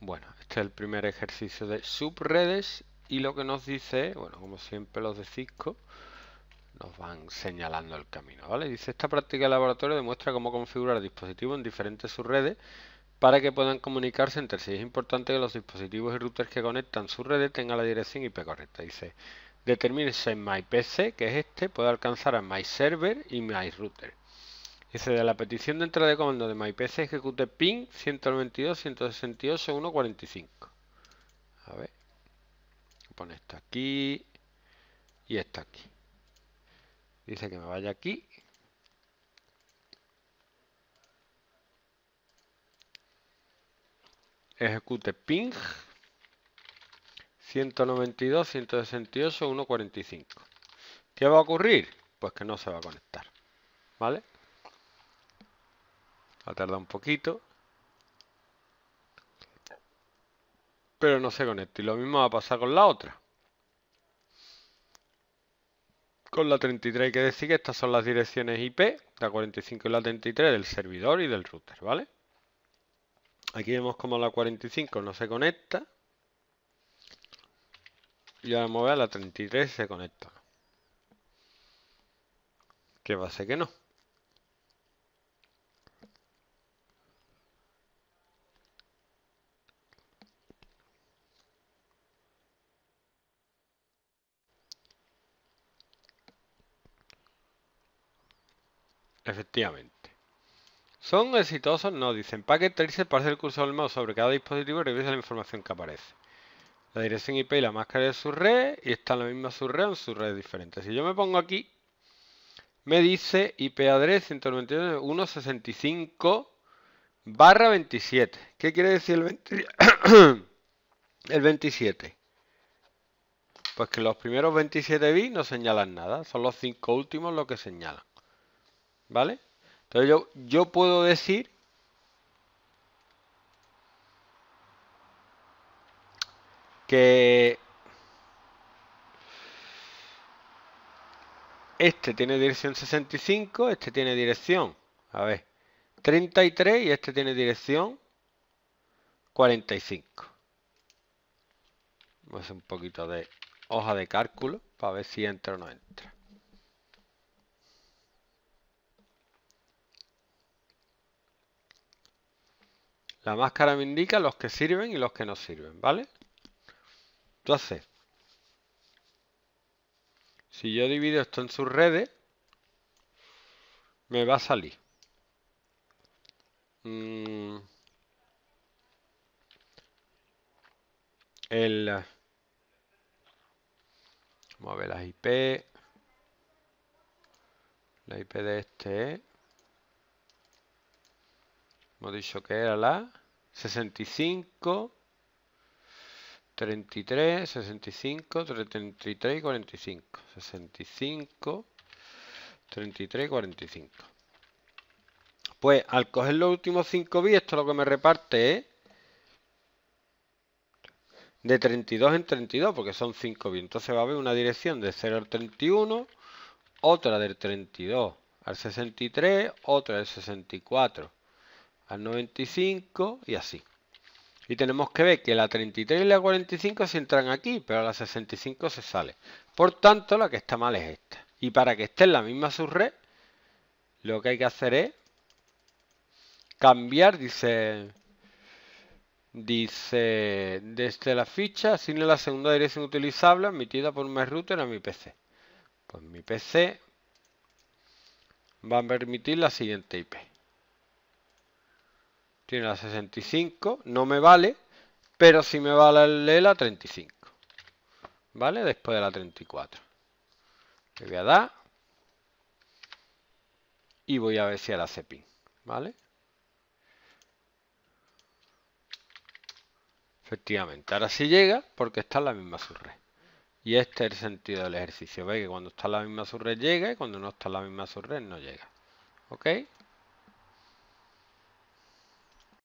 Bueno, este es el primer ejercicio de subredes y lo que nos dice, bueno, como siempre los de Cisco, nos van señalando el camino, ¿vale? Dice, esta práctica de laboratorio demuestra cómo configurar dispositivos en diferentes subredes para que puedan comunicarse entre sí. Es importante que los dispositivos y routers que conectan sus redes tengan la dirección IP correcta. Dice, determine si MyPC, que es este, puede alcanzar a MyServer y MyRouter. Dice, de la petición de entrada de comando de MyPC ejecute ping 192.168.1.45. A ver. Pone esto aquí y esto aquí. Dice que me vaya aquí. Ejecute ping 192.168.1.45. ¿Qué va a ocurrir? Pues que no se va a conectar. ¿Vale? Va a tardar un poquito. Pero no se conecta. Y lo mismo va a pasar con la otra. Con la 33 hay que decir que estas son las direcciones IP, la 45 y la 33 del servidor y del router, ¿vale? Aquí vemos como la 45 no se conecta. Y ahora vamos a ver la 33 se conecta. ¿Qué va a ser que no. Efectivamente. Son exitosos, No, dicen. Packet Tracer parece el curso del mouse sobre cada dispositivo y revisa la información que aparece. La dirección IP y la máscara de su red y está en la misma subred o en su red diferentes. Si yo me pongo aquí, me dice IP address 192.165 barra 27. ¿Qué quiere decir el, el 27? Pues que los primeros 27 bits no señalan nada, son los 5 últimos los que señalan. ¿Vale? Entonces yo, yo puedo decir que este tiene dirección 65, este tiene dirección, a ver, 33 y este tiene dirección 45. Vamos a hacer un poquito de hoja de cálculo para ver si entra o no entra. La máscara me indica los que sirven y los que no sirven, ¿vale? Entonces, si yo divido esto en sus redes, me va a salir. Mm, el... Vamos a IP. La IP de este es Hemos dicho que era la 65, 33, 65, 33 y 45. 65, 33 45. Pues al coger los últimos 5 bits, esto lo que me reparte es de 32 en 32, porque son 5 bits. Entonces va a haber una dirección de 0 al 31, otra del 32 al 63, otra del 64 a 95 y así. Y tenemos que ver que la 33 y la 45 se entran aquí, pero la 65 se sale. Por tanto, la que está mal es esta. Y para que esté en la misma subred, lo que hay que hacer es cambiar, dice, dice, desde la ficha, sino la segunda dirección utilizable admitida por mes router a mi PC. Pues mi PC va a permitir la siguiente IP tiene la 65, no me vale, pero si me vale la 35. ¿Vale? Después de la 34. Le voy a dar. Y voy a ver si ahora hace pin. ¿Vale? Efectivamente, ahora sí llega porque está en la misma subred. Y este es el sentido del ejercicio. ve que cuando está en la misma subred llega y cuando no está en la misma subred no llega. ¿Ok?